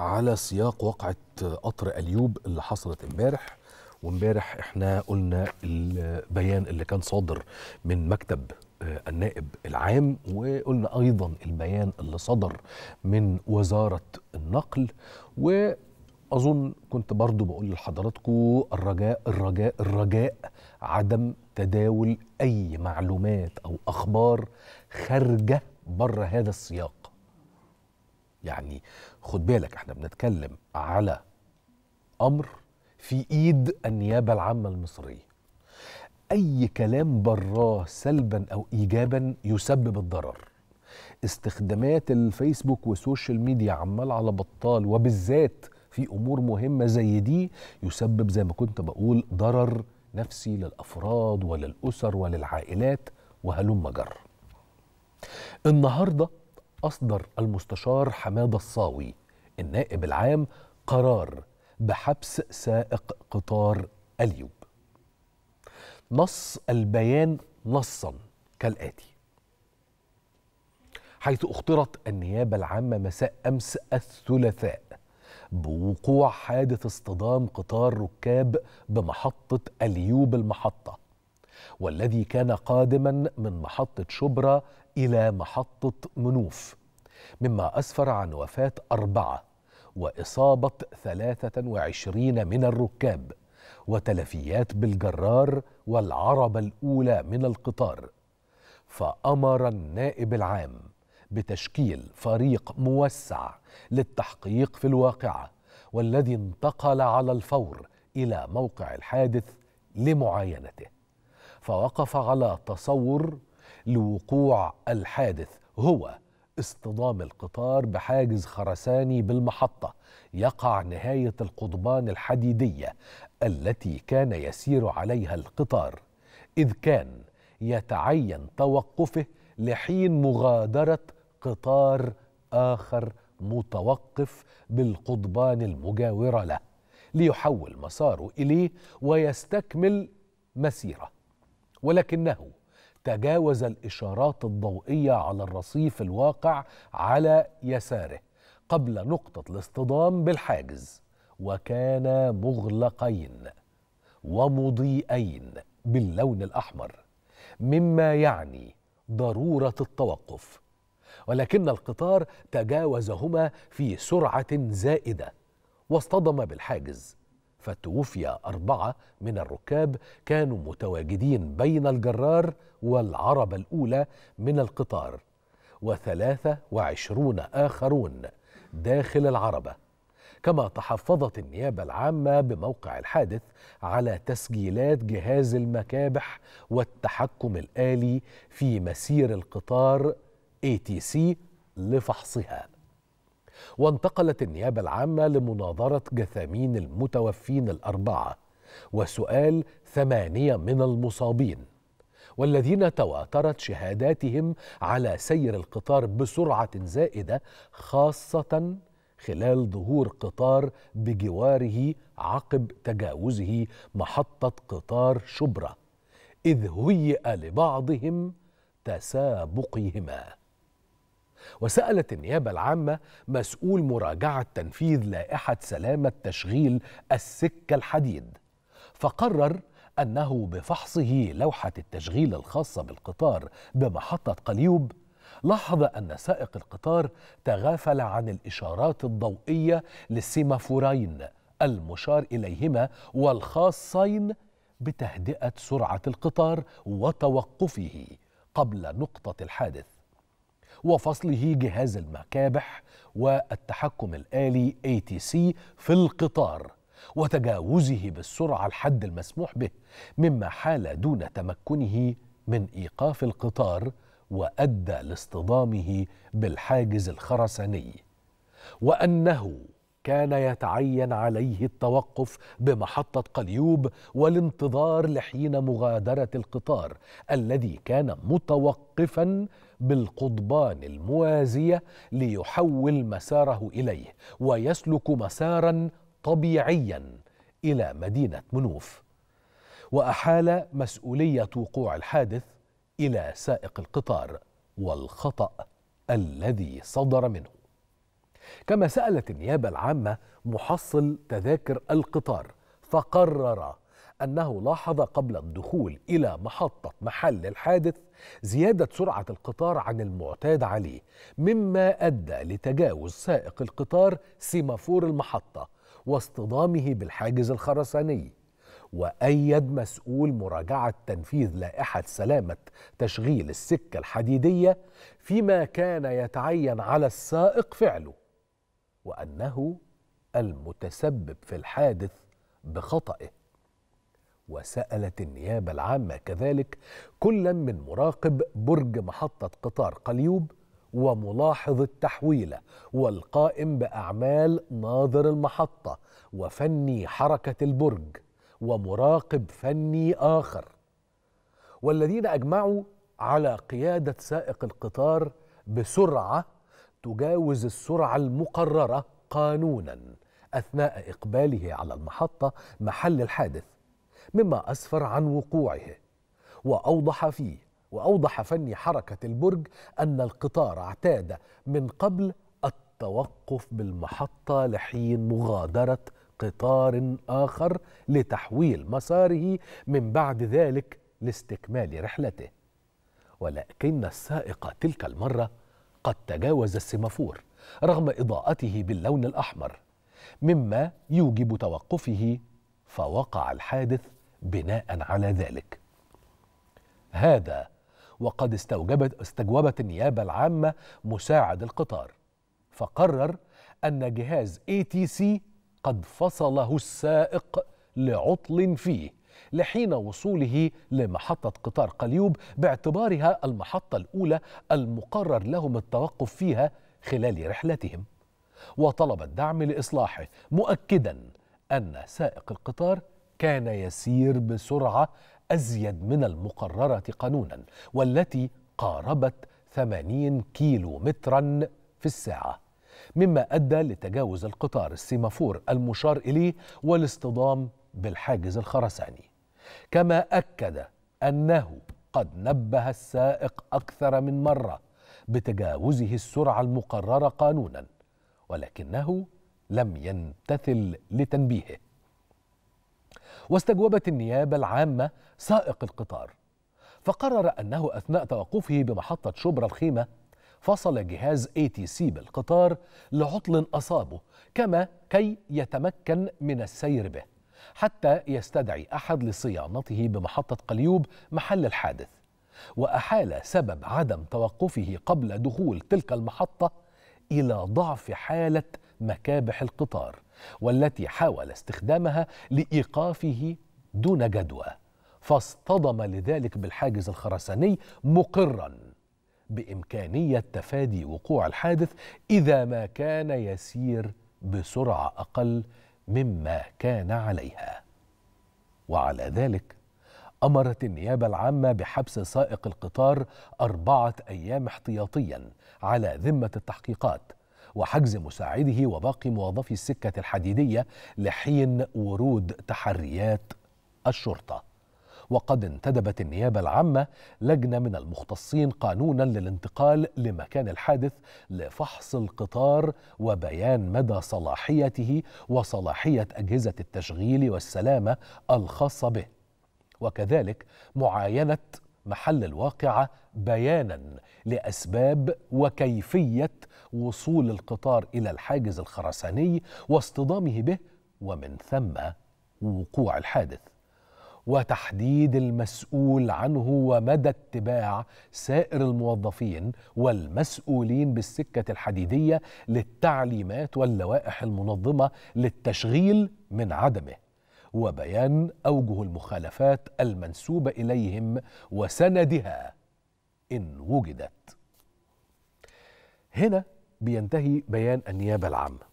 على سياق وقعة قطر أليوب اللي حصلت امبارح وامبارح احنا قلنا البيان اللي كان صادر من مكتب آه، النائب العام وقلنا ايضا البيان اللي صدر من وزارة النقل واظن كنت برضو بقول لحضراتكم الرجاء الرجاء الرجاء عدم تداول اي معلومات او اخبار خارجة بره هذا السياق يعني خد بالك احنا بنتكلم على امر في ايد النيابه العامه المصريه اي كلام براه سلبا او ايجابا يسبب الضرر استخدامات الفيسبوك والسوشيال ميديا عمال على بطال وبالذات في امور مهمه زي دي يسبب زي ما كنت بقول ضرر نفسي للافراد وللاسر وللعائلات وهلم جر النهارده أصدر المستشار حماد الصاوي النائب العام قرار بحبس سائق قطار أليوب نص البيان نصا كالآتي حيث اخترت النيابة العامة مساء أمس الثلاثاء بوقوع حادث اصطدام قطار ركاب بمحطة أليوب المحطة والذي كان قادما من محطة شبرا إلى محطة منوف مما أسفر عن وفاة أربعة وإصابة 23 من الركاب وتلفيات بالجرار والعربة الأولى من القطار فأمر النائب العام بتشكيل فريق موسع للتحقيق في الواقعة والذي انتقل على الفور إلى موقع الحادث لمعاينته فوقف على تصور لوقوع الحادث هو اصطدام القطار بحاجز خرساني بالمحطة يقع نهاية القضبان الحديدية التي كان يسير عليها القطار إذ كان يتعين توقفه لحين مغادرة قطار آخر متوقف بالقضبان المجاورة له ليحول مساره إليه ويستكمل مسيره ولكنه تجاوز الإشارات الضوئية على الرصيف الواقع على يساره قبل نقطة الاصطدام بالحاجز وكانا مغلقين ومضيئين باللون الأحمر مما يعني ضرورة التوقف ولكن القطار تجاوزهما في سرعة زائدة واصطدم بالحاجز فتوفي أربعة من الركاب كانوا متواجدين بين الجرار والعربة الأولى من القطار وثلاثة وعشرون آخرون داخل العربة كما تحفظت النيابة العامة بموقع الحادث على تسجيلات جهاز المكابح والتحكم الآلي في مسير القطار ATC لفحصها وانتقلت النيابة العامة لمناظرة جثامين المتوفين الأربعة وسؤال ثمانية من المصابين والذين تواترت شهاداتهم على سير القطار بسرعة زائدة خاصة خلال ظهور قطار بجواره عقب تجاوزه محطة قطار شبرا إذ هيئ لبعضهم تسابقهما وسألت النيابة العامة مسؤول مراجعة تنفيذ لائحة سلامة تشغيل السكة الحديد فقرر أنه بفحصه لوحة التشغيل الخاصة بالقطار بمحطة قليوب لاحظ أن سائق القطار تغافل عن الإشارات الضوئية للسيمافورين المشار إليهما والخاصين بتهدئة سرعة القطار وتوقفه قبل نقطة الحادث وفصله جهاز المكابح والتحكم الآلي ATC في القطار وتجاوزه بالسرعة الحد المسموح به مما حال دون تمكنه من إيقاف القطار وأدى لاصطدامه بالحاجز الخرساني وأنه كان يتعين عليه التوقف بمحطة قليوب والانتظار لحين مغادرة القطار الذي كان متوقفا بالقضبان الموازية ليحول مساره إليه ويسلك مسارا طبيعيا إلى مدينة منوف وأحال مسؤولية وقوع الحادث إلى سائق القطار والخطأ الذي صدر منه كما سألت النيابة العامة محصل تذاكر القطار فقرر أنه لاحظ قبل الدخول إلى محطة محل الحادث زيادة سرعة القطار عن المعتاد عليه مما أدى لتجاوز سائق القطار سيمافور المحطة واصطدامه بالحاجز الخرساني وأيد مسؤول مراجعة تنفيذ لائحة سلامة تشغيل السكة الحديدية فيما كان يتعين على السائق فعله وأنه المتسبب في الحادث بخطئه وسألت النيابة العامة كذلك كلا من مراقب برج محطة قطار قليوب وملاحظ التحويلة والقائم بأعمال ناظر المحطة وفني حركة البرج ومراقب فني آخر والذين أجمعوا على قيادة سائق القطار بسرعة تجاوز السرعة المقررة قانونا أثناء إقباله على المحطة محل الحادث مما أسفر عن وقوعه وأوضح فيه وأوضح فني حركة البرج أن القطار اعتاد من قبل التوقف بالمحطة لحين مغادرة قطار آخر لتحويل مساره من بعد ذلك لاستكمال رحلته ولكن السائق تلك المره قد تجاوز السيمافور رغم إضاءته باللون الأحمر مما يوجب توقفه فوقع الحادث بناء على ذلك هذا وقد استوجبت استجوبت النيابة العامة مساعد القطار فقرر أن جهاز ATC قد فصله السائق لعطل فيه لحين وصوله لمحطة قطار قليوب باعتبارها المحطة الأولى المقرر لهم التوقف فيها خلال رحلتهم وطلب الدعم لإصلاحه مؤكدا أن سائق القطار كان يسير بسرعة أزيد من المقررة قانونا والتي قاربت 80 كيلو مترا في الساعة مما أدى لتجاوز القطار السيمافور المشار إليه والاصطدام بالحاجز الخرساني كما اكد انه قد نبه السائق اكثر من مره بتجاوزه السرعه المقرره قانونا ولكنه لم يمتثل لتنبيهه واستجوبت النيابه العامه سائق القطار فقرر انه اثناء توقفه بمحطه شبرا الخيمه فصل جهاز اي تي سي بالقطار لعطل اصابه كما كي يتمكن من السير به حتى يستدعي أحد لصيانته بمحطة قليوب محل الحادث وأحال سبب عدم توقفه قبل دخول تلك المحطة إلى ضعف حالة مكابح القطار والتي حاول استخدامها لإيقافه دون جدوى فاصطدم لذلك بالحاجز الخرساني مقرا بإمكانية تفادي وقوع الحادث إذا ما كان يسير بسرعة أقل مما كان عليها وعلى ذلك أمرت النيابة العامة بحبس سائق القطار أربعة أيام احتياطيا على ذمة التحقيقات وحجز مساعده وباقي موظفي السكة الحديدية لحين ورود تحريات الشرطة وقد انتدبت النيابة العامة لجنة من المختصين قانونا للانتقال لمكان الحادث لفحص القطار وبيان مدى صلاحيته وصلاحية أجهزة التشغيل والسلامة الخاصة به وكذلك معاينة محل الواقعة بيانا لأسباب وكيفية وصول القطار إلى الحاجز الخرساني واصطدامه به ومن ثم وقوع الحادث وتحديد المسؤول عنه ومدى اتباع سائر الموظفين والمسؤولين بالسكه الحديديه للتعليمات واللوائح المنظمه للتشغيل من عدمه وبيان اوجه المخالفات المنسوبه اليهم وسندها ان وجدت هنا بينتهي بيان النيابه العامه